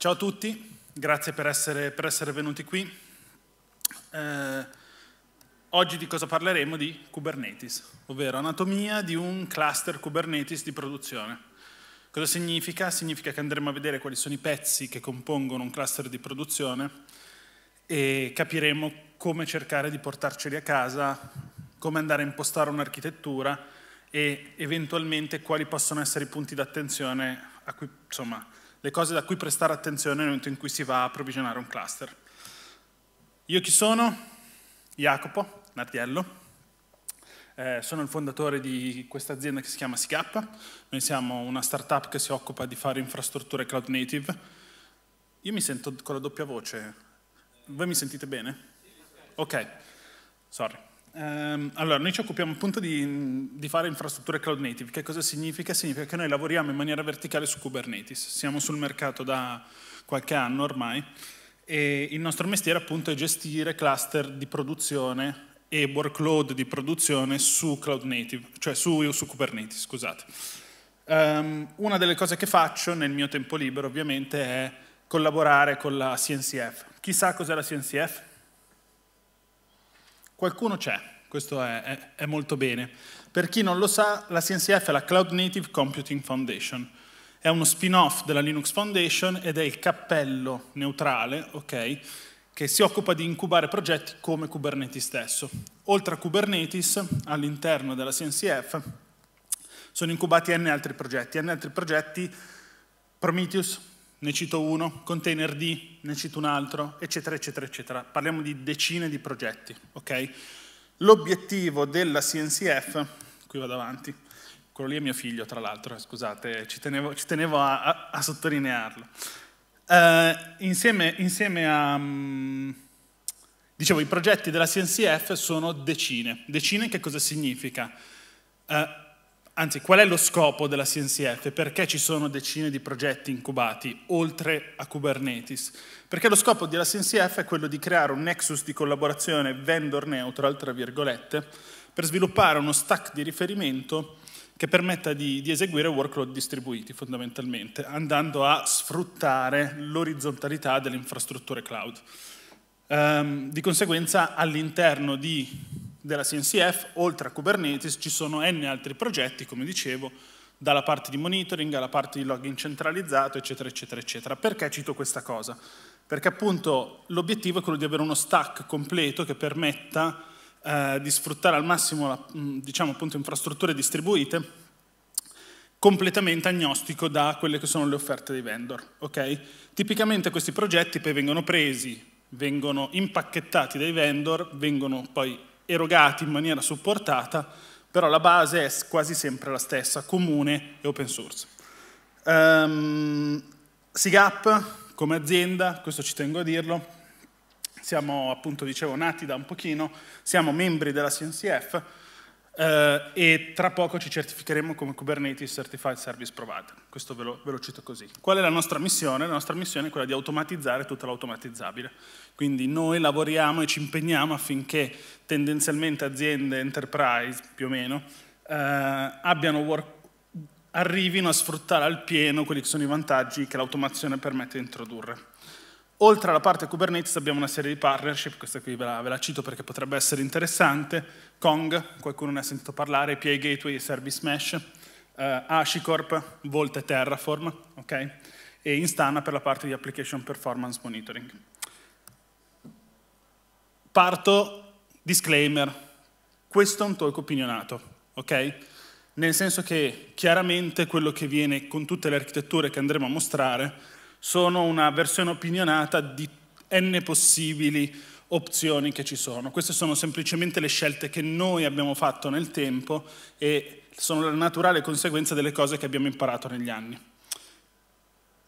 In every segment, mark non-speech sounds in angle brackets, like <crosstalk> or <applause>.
Ciao a tutti, grazie per essere, per essere venuti qui. Eh, oggi di cosa parleremo? Di Kubernetes, ovvero anatomia di un cluster Kubernetes di produzione. Cosa significa? Significa che andremo a vedere quali sono i pezzi che compongono un cluster di produzione e capiremo come cercare di portarceli a casa, come andare a impostare un'architettura e eventualmente quali possono essere i punti d'attenzione a cui, insomma, le cose da cui prestare attenzione nel momento in cui si va a provvisionare un cluster. Io chi sono? Jacopo Nardiello, eh, sono il fondatore di questa azienda che si chiama SICAP, noi siamo una startup che si occupa di fare infrastrutture cloud native. Io mi sento con la doppia voce, voi mi sentite bene? Ok, sorry. Ehm, allora, noi ci occupiamo appunto di, di, fare infrastrutture cloud native. Che cosa significa? Significa che noi lavoriamo in maniera verticale su Kubernetes. Siamo sul mercato da qualche anno ormai e il nostro mestiere appunto è gestire cluster di produzione e workload di produzione su cloud native, cioè su, su Kubernetes, scusate. Um, una delle cose che faccio nel mio tempo libero ovviamente è collaborare con la CNCF. Chissà cos'è la CNCF? Qualcuno c'è, questo è, è, è molto bene. Per chi non lo sa, la CNCF è la Cloud Native Computing Foundation. È uno spin-off della Linux Foundation ed è il cappello neutrale, ok, che si occupa di incubare progetti come Kubernetes stesso. Oltre a Kubernetes, all'interno della CNCF sono incubati n altri progetti. n altri progetti, Prometheus, ne cito uno, container D, ne cito un altro, eccetera, eccetera, eccetera. Parliamo di decine di progetti, ok? L'obiettivo della CNCF, qui vado avanti, quello lì è mio figlio tra l'altro, eh, scusate, ci tenevo, ci tenevo a, a, a, sottolinearlo. Eh, insieme, insieme a... Um, dicevo, i progetti della CNCF sono decine. Decine che cosa significa? Eh, Anzi, qual è lo scopo della CNCF? e Perché ci sono decine di progetti incubati oltre a Kubernetes? Perché lo scopo della CNCF è quello di creare un nexus di collaborazione vendor neutral, tra virgolette, per sviluppare uno stack di riferimento che permetta di, di eseguire workload distribuiti fondamentalmente, andando a sfruttare l'orizzontalità delle infrastrutture cloud. Um, di conseguenza all'interno di della CNCF, oltre a Kubernetes ci sono n altri progetti, come dicevo, dalla parte di monitoring alla parte di login centralizzato, eccetera, eccetera, eccetera. Perché cito questa cosa? Perché appunto l'obiettivo è quello di avere uno stack completo che permetta eh, di sfruttare al massimo la, diciamo, appunto, infrastrutture distribuite completamente agnostico da quelle che sono le offerte dei vendor. Okay? Tipicamente questi progetti poi vengono presi, vengono impacchettati dai vendor, vengono poi erogati in maniera supportata, però la base è quasi sempre la stessa, comune e open source. Um, SIGAP come azienda, questo ci tengo a dirlo, siamo appunto, dicevo, nati da un pochino, siamo membri della CNCF, Uh, e tra poco ci certificheremo come Kubernetes Certified Service Provider. Questo ve lo, ve lo, cito così. Qual è la nostra missione? La nostra missione è quella di automatizzare tutta l'automatizzabile. Quindi noi lavoriamo e ci impegniamo affinché tendenzialmente aziende, enterprise più o meno, uh, work, arrivino a sfruttare al pieno quelli che sono i vantaggi che l'automazione permette di introdurre. Oltre alla parte Kubernetes abbiamo una serie di partnership, questa qui ve la, ve la cito perché potrebbe essere interessante, Kong, qualcuno ne ha sentito parlare, API Gateway e Service Mesh, eh, Ashicorp, Volta e Terraform, okay? e Instana per la parte di Application Performance Monitoring. Parto, disclaimer, questo è un talk opinionato, ok? Nel senso che chiaramente quello che viene con tutte le architetture che andremo a mostrare sono una versione opinionata di n possibili opzioni che ci sono. Queste sono semplicemente le scelte che noi abbiamo fatto nel tempo e sono la naturale conseguenza delle cose che abbiamo imparato negli anni.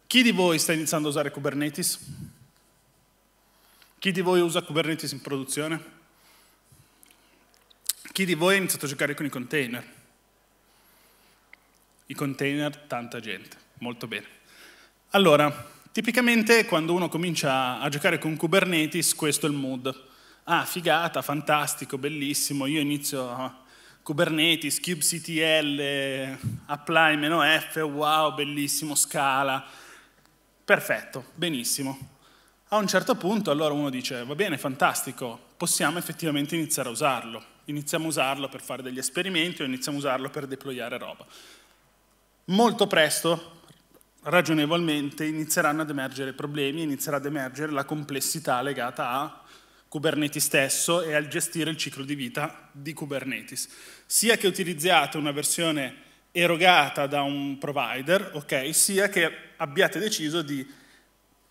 Chi di voi sta iniziando a usare Kubernetes? Chi di voi usa Kubernetes in produzione? Chi di voi ha iniziato a giocare con i container? I container, tanta gente, molto bene. Allora, tipicamente quando uno comincia a giocare con Kubernetes, questo è il mood. Ah, figata, fantastico, bellissimo, io inizio ah, Kubernetes, kubectl, apply F, wow, bellissimo, scala. Perfetto, benissimo. A un certo punto allora uno dice, va bene, fantastico, possiamo effettivamente iniziare a usarlo. Iniziamo a usarlo per fare degli esperimenti o iniziamo a usarlo per deployare roba. Molto presto ragionevolmente inizieranno ad emergere problemi, inizierà ad emergere la complessità legata a Kubernetes stesso e al gestire il ciclo di vita di Kubernetes. Sia che utilizziate una versione erogata da un provider, okay, sia che abbiate deciso di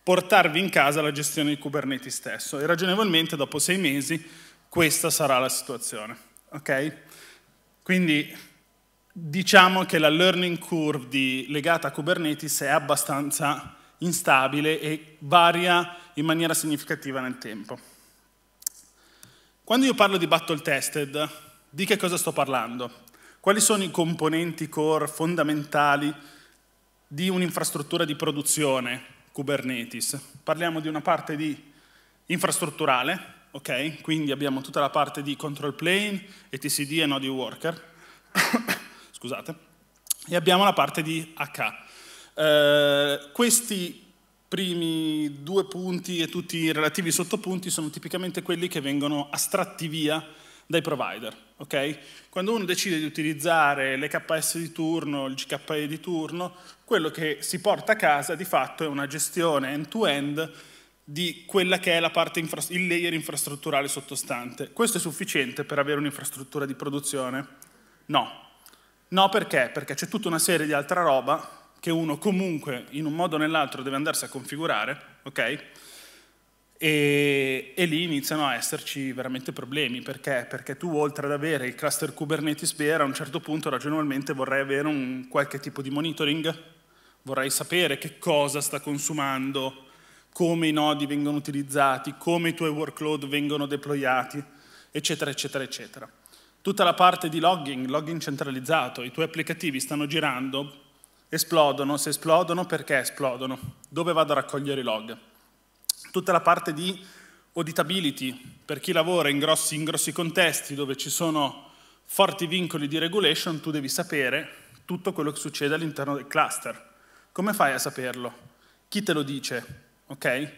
portarvi in casa la gestione di Kubernetes stesso e ragionevolmente dopo sei mesi questa sarà la situazione. Okay? Quindi diciamo che la learning curve di, legata a Kubernetes è abbastanza instabile e varia in maniera significativa nel tempo. Quando io parlo di battle tested, di che cosa sto parlando? Quali sono i componenti core fondamentali di un'infrastruttura di produzione Kubernetes? Parliamo di una parte di infrastrutturale, ok? Quindi abbiamo tutta la parte di control plane, etcd e nodi worker scusate, e abbiamo la parte di H. Eh, questi primi due punti e tutti i relativi sottopunti sono tipicamente quelli che vengono astratti via dai provider. Okay? Quando uno decide di utilizzare l'EKS di turno, il GKE di turno, quello che si porta a casa di fatto è una gestione end-to-end di quella che è la parte il layer infrastrutturale sottostante. Questo è sufficiente per avere un'infrastruttura di produzione? No, No, perché? Perché c'è tutta una serie di altra roba che uno comunque in un modo o nell'altro deve andarsi a configurare, ok? E, e, lì iniziano a esserci veramente problemi, perché? Perché tu oltre ad avere il cluster Kubernetes Bear a un certo punto ragionevolmente vorrei avere un qualche tipo di monitoring, vorrei sapere che cosa sta consumando, come i nodi vengono utilizzati, come i tuoi workload vengono deployati, eccetera, eccetera, eccetera tutta la parte di logging, logging centralizzato, i tuoi applicativi stanno girando, esplodono, se esplodono perché esplodono, dove vado a raccogliere i log. Tutta la parte di auditability, per chi lavora in grossi, in grossi contesti dove ci sono forti vincoli di regulation, tu devi sapere tutto quello che succede all'interno del cluster. Come fai a saperlo? Chi te lo dice? Ok?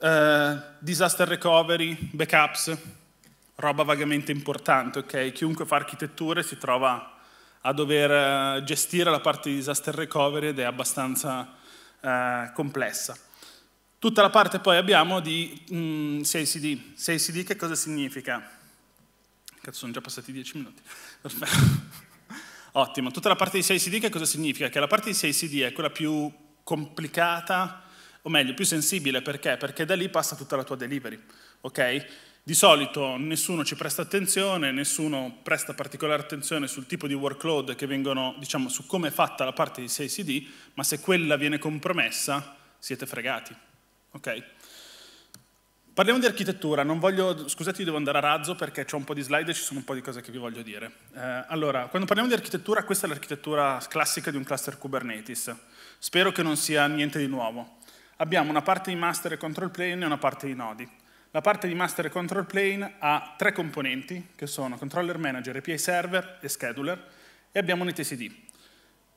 Uh, disaster recovery, backups, roba vagamente importante, ok? Chiunque fa architetture si trova a dover eh, gestire la parte di disaster recovery ed è abbastanza eh, complessa. Tutta la parte poi abbiamo di mm, CICD. CICD che cosa significa? Cazzo, sono già passati dieci minuti. <laughs> Ottimo. Tutta la parte di CICD che cosa significa? Che la parte di CICD è quella più complicata, o meglio, più sensibile, perché? Perché da lì passa tutta la tua delivery, ok? Di solito nessuno ci presta attenzione, nessuno presta particolare attenzione sul tipo di workload che vengono, diciamo, su come è fatta la parte di 6CD, ma se quella viene compromessa siete fregati. Okay? Parliamo di architettura, voglio, scusate devo andare a razzo perché ho un po' di slide e ci sono un po' di cose che vi voglio dire. Eh, allora, quando parliamo di architettura, questa è l'architettura classica di un cluster Kubernetes. Spero che non sia niente di nuovo. Abbiamo una parte di master e control plane e una parte di nodi. La parte di master control plane ha tre componenti, che sono controller manager, API server e scheduler, e abbiamo un etcd.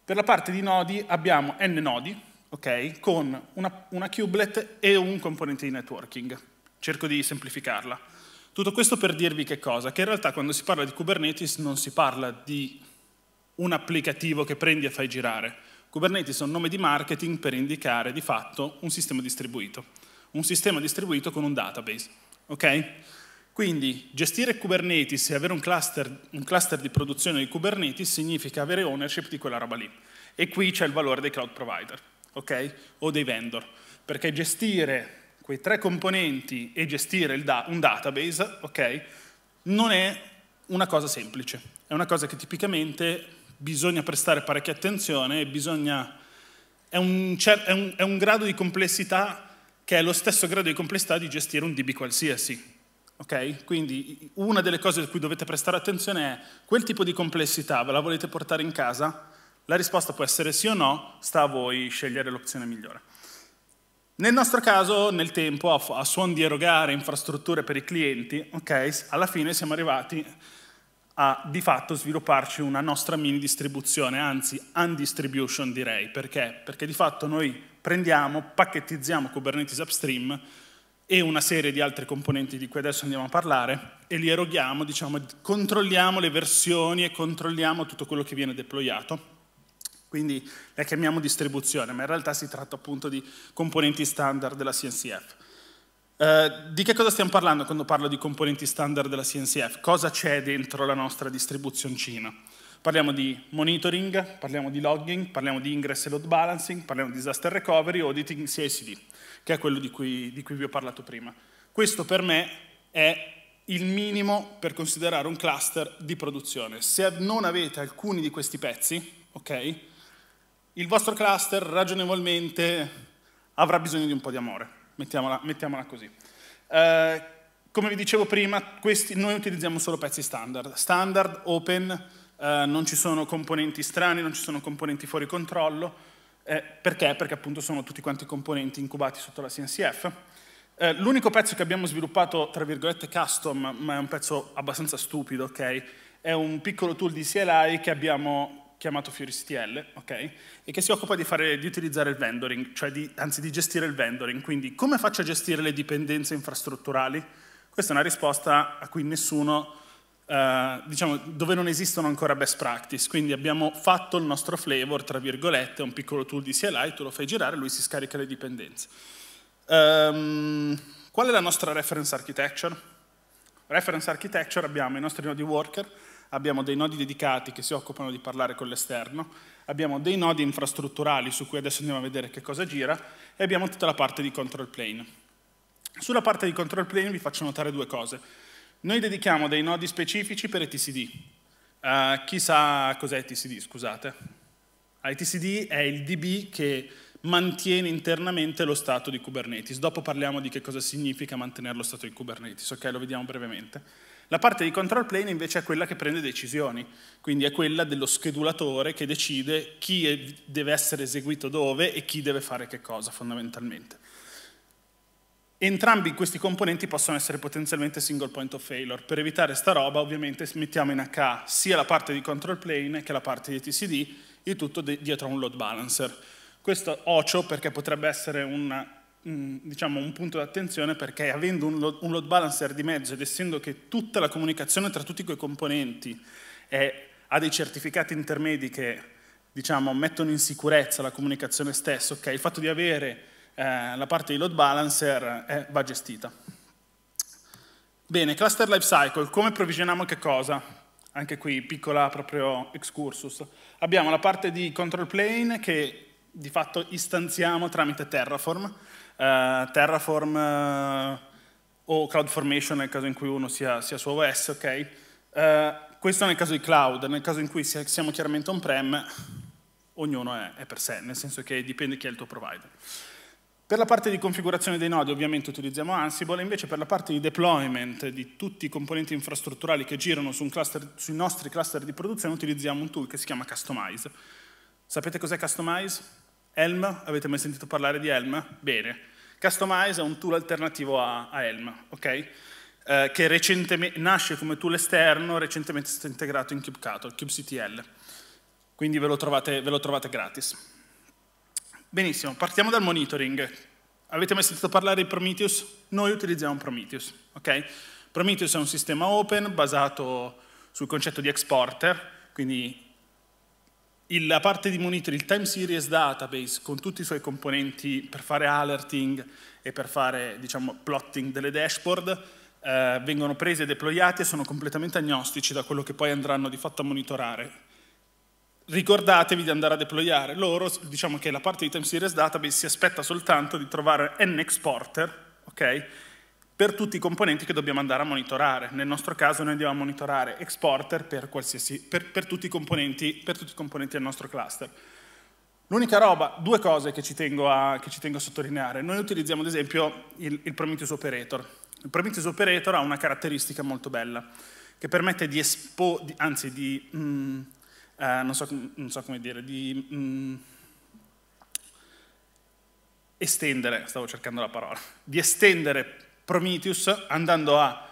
Per la parte di nodi abbiamo n nodi, okay, con una, una kubelet e un componente di networking. Cerco di semplificarla. Tutto questo per dirvi che cosa? Che in realtà quando si parla di Kubernetes non si parla di un applicativo che prendi e fai girare. Kubernetes è un nome di marketing per indicare di fatto un sistema distribuito un sistema distribuito con un database. Okay? Quindi gestire Kubernetes e avere un cluster, un cluster di produzione di Kubernetes significa avere ownership di quella roba lì. E qui c'è il valore dei cloud provider okay? o dei vendor, perché gestire quei tre componenti e gestire da un database okay, non è una cosa semplice, è una cosa che tipicamente bisogna prestare parecchia attenzione, bisogna, è, un, è, un, è un grado di complessità che è lo stesso grado di complessità di gestire un DB qualsiasi. Okay? Quindi una delle cose a cui dovete prestare attenzione è quel tipo di complessità, ve la volete portare in casa? La risposta può essere sì o no, sta a voi scegliere l'opzione migliore. Nel nostro caso, nel tempo, a, suon di erogare infrastrutture per i clienti, okay, alla fine siamo arrivati a di fatto svilupparci una nostra mini distribuzione, anzi undistribution direi, perché? Perché di fatto noi prendiamo, pacchettizziamo Kubernetes Upstream e una serie di altri componenti di cui adesso andiamo a parlare e li eroghiamo, diciamo, controlliamo le versioni e controlliamo tutto quello che viene deployato. Quindi la chiamiamo distribuzione, ma in realtà si tratta appunto di componenti standard della CNCF. Eh, di che cosa stiamo parlando quando parlo di componenti standard della CNCF? Cosa c'è dentro la nostra distribuzione? Parliamo di monitoring, parliamo di logging, parliamo di ingress e load balancing, parliamo di disaster recovery, auditing, CICD, che è quello di cui, di cui vi ho parlato prima. Questo per me è il minimo per considerare un cluster di produzione. Se non avete alcuni di questi pezzi, ok, il vostro cluster ragionevolmente avrà bisogno di un po' di amore, mettiamola, mettiamola così. Eh, come vi dicevo prima, questi, noi utilizziamo solo pezzi standard, standard, open, eh, non ci sono componenti strani, non ci sono componenti fuori controllo. Eh, perché? Perché appunto sono tutti quanti componenti incubati sotto la CNCF. Eh, l'unico pezzo che abbiamo sviluppato, tra virgolette, custom, ma è un pezzo abbastanza stupido, ok? È un piccolo tool di CLI che abbiamo chiamato FioriSTL, ok? E che si occupa di, fare, di utilizzare il vendoring, cioè di, anzi di gestire il vendoring. Quindi come faccio a gestire le dipendenze infrastrutturali? Questa è una risposta a cui nessuno eh, diciamo, dove non esistono ancora best practice, quindi abbiamo fatto il nostro flavor, tra virgolette, un piccolo tool di CLI, tu lo fai girare, e lui si scarica le dipendenze. Um, qual è la nostra reference architecture? Reference architecture abbiamo i nostri nodi worker, abbiamo dei nodi dedicati che si occupano di parlare con l'esterno, abbiamo dei nodi infrastrutturali su cui adesso andiamo a vedere che cosa gira e abbiamo tutta la parte di control plane. Sulla parte di control plane vi faccio notare due cose. Noi dedichiamo dei nodi specifici per etcd. Uh, eh, chi sa cos'è etcd, scusate? Etcd è il DB che mantiene internamente lo stato di Kubernetes. Dopo parliamo di che cosa significa mantenere lo stato di Kubernetes, ok? Lo vediamo brevemente. La parte di control plane invece è quella che prende decisioni, quindi è quella dello schedulatore che decide chi deve essere eseguito dove e chi deve fare che cosa fondamentalmente. Entrambi questi componenti possono essere potenzialmente single point of failure. Per evitare sta roba ovviamente mettiamo in H sia la parte di control plane che la parte di TCD, il tutto dietro a un load balancer. Questo ocio perché potrebbe essere un, diciamo, un punto d'attenzione perché avendo un load, un load balancer di mezzo ed essendo che tutta la comunicazione tra tutti quei componenti è, ha dei certificati intermedi che diciamo, mettono in sicurezza la comunicazione stessa, okay? il fatto di avere eh, la parte di load balancer eh, va gestita. Bene, cluster lifecycle, come provvisioniamo che cosa? Anche qui piccola proprio excursus. Abbiamo la parte di control plane che di fatto istanziamo tramite Terraform. Eh, Terraform eh, o CloudFormation nel caso in cui uno sia, sia su OS, ok? Uh, questo nel caso di cloud, nel caso in cui siamo chiaramente on-prem, ognuno è, è, per sé, nel senso che dipende chi è il tuo provider. Per la parte di configurazione dei nodi ovviamente utilizziamo Ansible, invece per la parte di deployment di tutti i componenti infrastrutturali che girano su cluster, sui nostri cluster di produzione utilizziamo un tool che si chiama Customize. Sapete cos'è Customize? Helm? Avete mai sentito parlare di Helm? Bene. Customize è un tool alternativo a, a Helm, okay? eh, che nasce come tool esterno, recentemente è stato integrato in kubectl, kubectl. Quindi ve lo trovate, ve lo trovate gratis. Benissimo, partiamo dal monitoring. Avete mai sentito parlare di Prometheus? Noi utilizziamo Prometheus, ok? Prometheus è un sistema open basato sul concetto di exporter, quindi la parte di monitoring, il time series database con tutti i suoi componenti per fare alerting e per fare diciamo, plotting delle dashboard eh, vengono prese e deployati e sono completamente agnostici da quello che poi andranno di fatto a monitorare ricordatevi di andare a deployare. Loro, diciamo che la parte di Time Series Database si aspetta soltanto di trovare n exporter, ok? per tutti i componenti che dobbiamo andare a monitorare. Nel nostro caso noi andiamo a monitorare exporter per, per, per, tutti, i per tutti, i componenti, del nostro cluster. L'unica roba, due cose che ci tengo a, che ci tengo a sottolineare. Noi utilizziamo ad esempio il, il, Prometheus Operator. Il Prometheus Operator ha una caratteristica molto bella che permette di, espo, di, anzi, di mh, mm, eh, non, so, non, so, come dire, di mh, mm, estendere, stavo cercando la parola, di estendere Prometheus andando a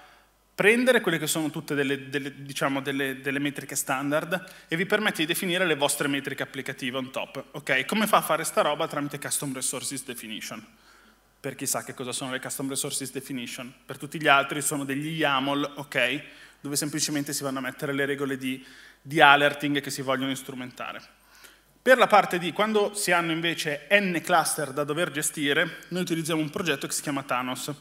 prendere quelle che sono tutte delle, delle, diciamo, delle, delle, metriche standard e vi permette di definire le vostre metriche applicative on top. Okay? Come fa a fare sta roba tramite Custom Resources Definition? per chi sa che cosa sono le Custom Resources Definition, per tutti gli altri sono degli YAML, ok, dove semplicemente si vanno a mettere le regole di, di alerting che si vogliono strumentare. Per la parte di quando si hanno invece n cluster da dover gestire, noi utilizziamo un progetto che si chiama Thanos.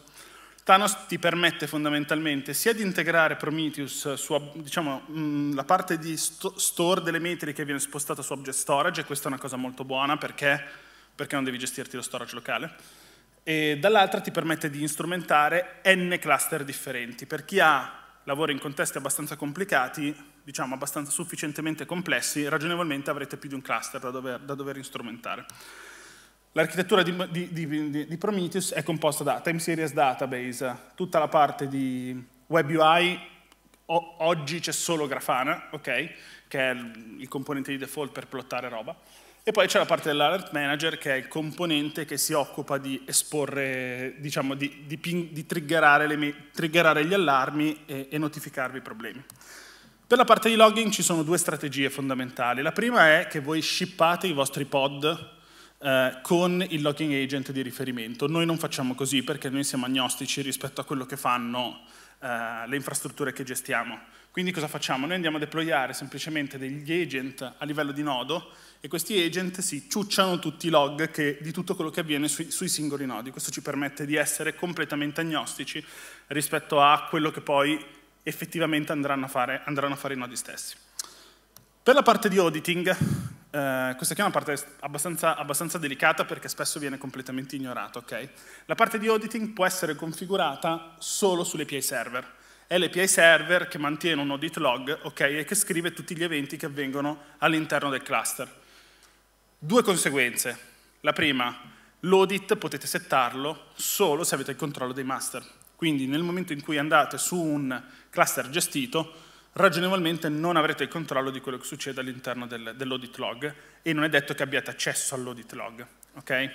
Thanos ti permette fondamentalmente sia di integrare Prometheus su diciamo, mm, la parte di store delle metriche viene spostata su object storage e questa è una cosa molto buona perché, perché non devi gestirti lo storage locale e dall'altra ti permette di strumentare n cluster differenti. Per chi ha, lavora in contesti abbastanza complicati, diciamo abbastanza sufficientemente complessi, ragionevolmente avrete più di un cluster da dover, da dover instrumentare. L'architettura di, di, di, di, Prometheus è composta da Time Series Database, tutta la parte di Web UI, o, oggi c'è solo Grafana, okay, che è il componente di default per plottare roba, e poi c'è la parte dell'alert manager che è il componente che si occupa di esporre, diciamo, di, di, ping, di triggerare, le, triggerare, gli allarmi e, e, notificarvi i problemi. Per la parte di logging ci sono due strategie fondamentali. La prima è che voi shippate i vostri pod eh, con il logging agent di riferimento. Noi non facciamo così perché noi siamo agnostici rispetto a quello che fanno eh, le infrastrutture che gestiamo. Quindi cosa facciamo? Noi andiamo a deployare semplicemente degli agent a livello di nodo e questi agent si ciucciano tutti i log che, di tutto quello che avviene sui, sui, singoli nodi. Questo ci permette di essere completamente agnostici rispetto a quello che poi effettivamente andranno a fare, andranno a fare i nodi stessi. Per la parte di auditing, eh, questa è una parte abbastanza, abbastanza, delicata perché spesso viene completamente ignorata. Okay? La parte di auditing può essere configurata solo sulle API server l'API server che mantiene un audit log okay, e che scrive tutti gli eventi che avvengono all'interno del cluster. Due conseguenze. La prima, l'audit potete settarlo solo se avete il controllo dei master. Quindi nel momento in cui andate su un cluster gestito, ragionevolmente non avrete il controllo di quello che succede all'interno del, dell'audit log e non è detto che abbiate accesso all'audit log. Okay?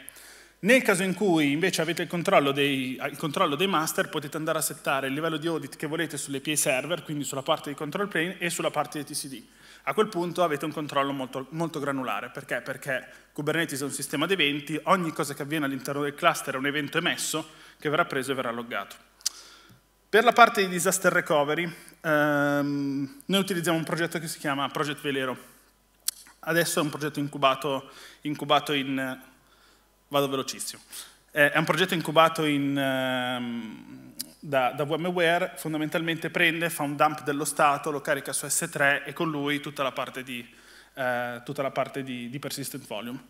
Nel caso in cui invece avete il controllo, dei, il controllo, dei, master, potete andare a settare il livello di audit che volete sulle PA server, quindi sulla parte di control plane e sulla parte di TCD. A quel punto avete un controllo molto, molto granulare. Perché? Perché Kubernetes è un sistema di eventi, ogni cosa che avviene all'interno del cluster è un evento emesso che verrà preso e verrà loggato. Per la parte di disaster recovery, ehm, noi utilizziamo un progetto che si chiama Project Velero. Adesso è un progetto incubato, incubato in vado velocissimo. Eh, è un progetto incubato in, ehm, da, da VMware, fondamentalmente prende, fa un dump dello stato, lo carica su S3 e con lui tutta la parte di, eh, tutta la parte di, di persistent volume.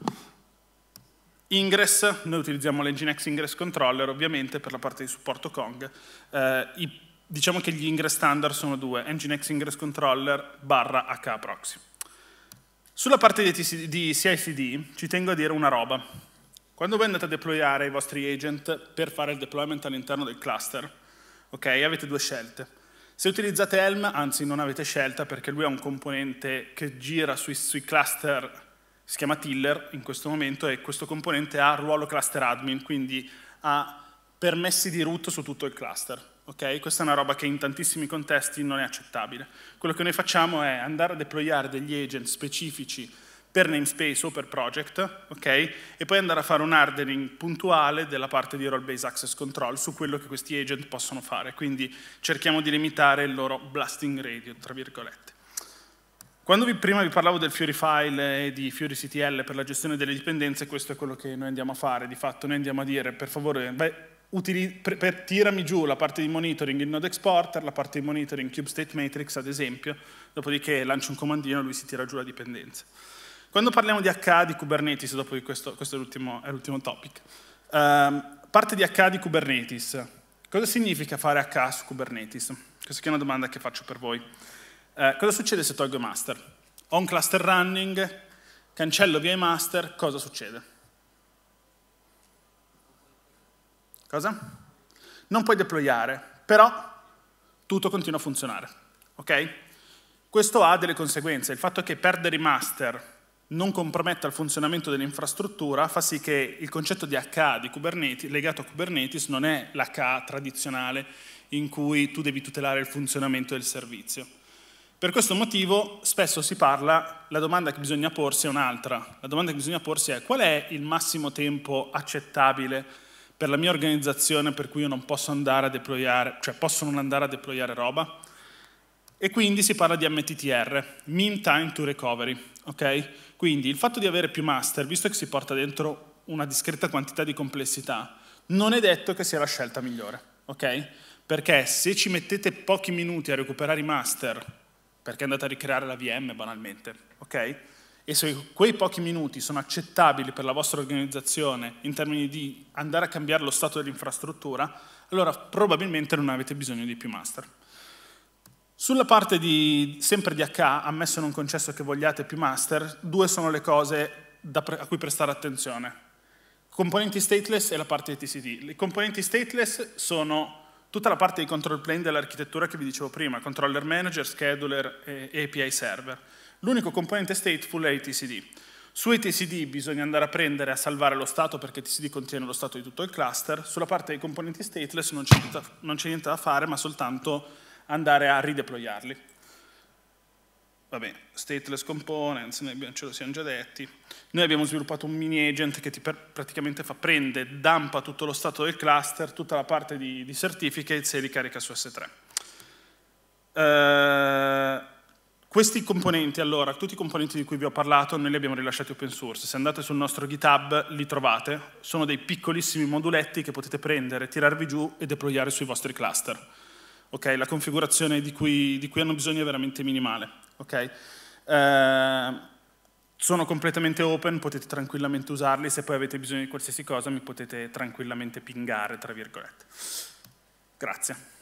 Ingress, noi utilizziamo l'Nginx Ingress Controller ovviamente per la parte di supporto Kong. Eh, i, diciamo che gli ingress standard sono due, Nginx Ingress Controller barra HProxy. Sulla parte di, di CICD ci tengo a dire una roba. Quando voi andate a deployare i vostri agent per fare il deployment all'interno del cluster, okay, avete due scelte. Se utilizzate Helm, anzi non avete scelta perché lui ha un componente che gira sui, sui, cluster, si chiama Tiller in questo momento, e questo componente ha ruolo cluster admin, quindi ha permessi di root su tutto il cluster. Okay? Questa è una roba che in tantissimi contesti non è accettabile. Quello che noi facciamo è andare a deployare degli agent specifici per namespace o per project, okay? e poi andare a fare un hardening puntuale della parte di role-based access control su quello che questi agent possono fare, quindi cerchiamo di limitare il loro blasting radio, tra virgolette. Quando vi, prima vi parlavo del Fiori File e di Fiori CTL per la gestione delle dipendenze, questo è quello che noi andiamo a fare, di fatto noi andiamo a dire per favore, beh, utili, per, per, tirami giù la parte di monitoring in Node Exporter, la parte di monitoring in kubestate Matrix ad esempio, dopodiché lancio un comandino e lui si tira giù la dipendenza. Quando parliamo di H, di Kubernetes, dopo questo, questo è, l'ultimo, è, l'ultimo, topic, um, parte di H di Kubernetes. Cosa significa fare H su Kubernetes? Questa è una domanda che faccio per voi. Uh, cosa succede se tolgo i master? Ho un cluster running, cancello via i master, cosa succede? Cosa? Non puoi deployare, però tutto continua a funzionare. Okay? Questo ha delle conseguenze. Il fatto che perdere i master non comprometta il funzionamento dell'infrastruttura fa sì che il concetto di HA di Kubernetes, legato a Kubernetes non è l'HA tradizionale in cui tu devi tutelare il funzionamento del servizio. Per questo motivo spesso si parla, la domanda che bisogna porsi è un'altra. La domanda che bisogna porsi è qual è il massimo tempo accettabile per la mia organizzazione per cui io non posso andare a deployare, cioè posso non andare a deployare roba? E quindi si parla di MTTR, Mean Time to Recovery. Okay? Quindi il fatto di avere più master, visto che si porta dentro una discreta quantità di complessità, non è detto che sia la scelta migliore. Okay? Perché se ci mettete pochi minuti a recuperare i master, perché andate a ricreare la VM banalmente, okay? e se quei pochi minuti sono accettabili per la vostra organizzazione in termini di andare a cambiare lo stato dell'infrastruttura, allora probabilmente non avete bisogno di più master. Sulla parte di, sempre di H, ammesso non concesso che vogliate più master, due sono le cose pre, a cui prestare attenzione. Componenti stateless e la parte di TCD. I componenti stateless sono tutta la parte di control plane dell'architettura che vi dicevo prima, controller manager, scheduler e API server. L'unico componente stateful è il TCD. Su etcd bisogna andare a prendere a salvare lo stato perché TCD contiene lo stato di tutto il cluster, sulla parte dei componenti stateless non c'è niente da fare ma soltanto andare a rideployarli. Va bene, stateless components, abbiamo, ce lo siamo già detti. Noi abbiamo sviluppato un mini agent che ti per, praticamente fa prende, dampa tutto lo stato del cluster, tutta la parte di, di certificates e li carica su S3. Uh, eh, questi componenti, allora, tutti i componenti di cui vi ho parlato, noi li abbiamo rilasciati open source. Se andate sul nostro GitHub li trovate. Sono dei piccolissimi moduletti che potete prendere, tirarvi giù e deployare sui vostri cluster okay? la configurazione di cui, di cui, hanno bisogno è veramente minimale. Okay? Eh, sono completamente open, potete tranquillamente usarli, se poi avete bisogno di qualsiasi cosa mi potete tranquillamente pingare, tra virgolette. Grazie.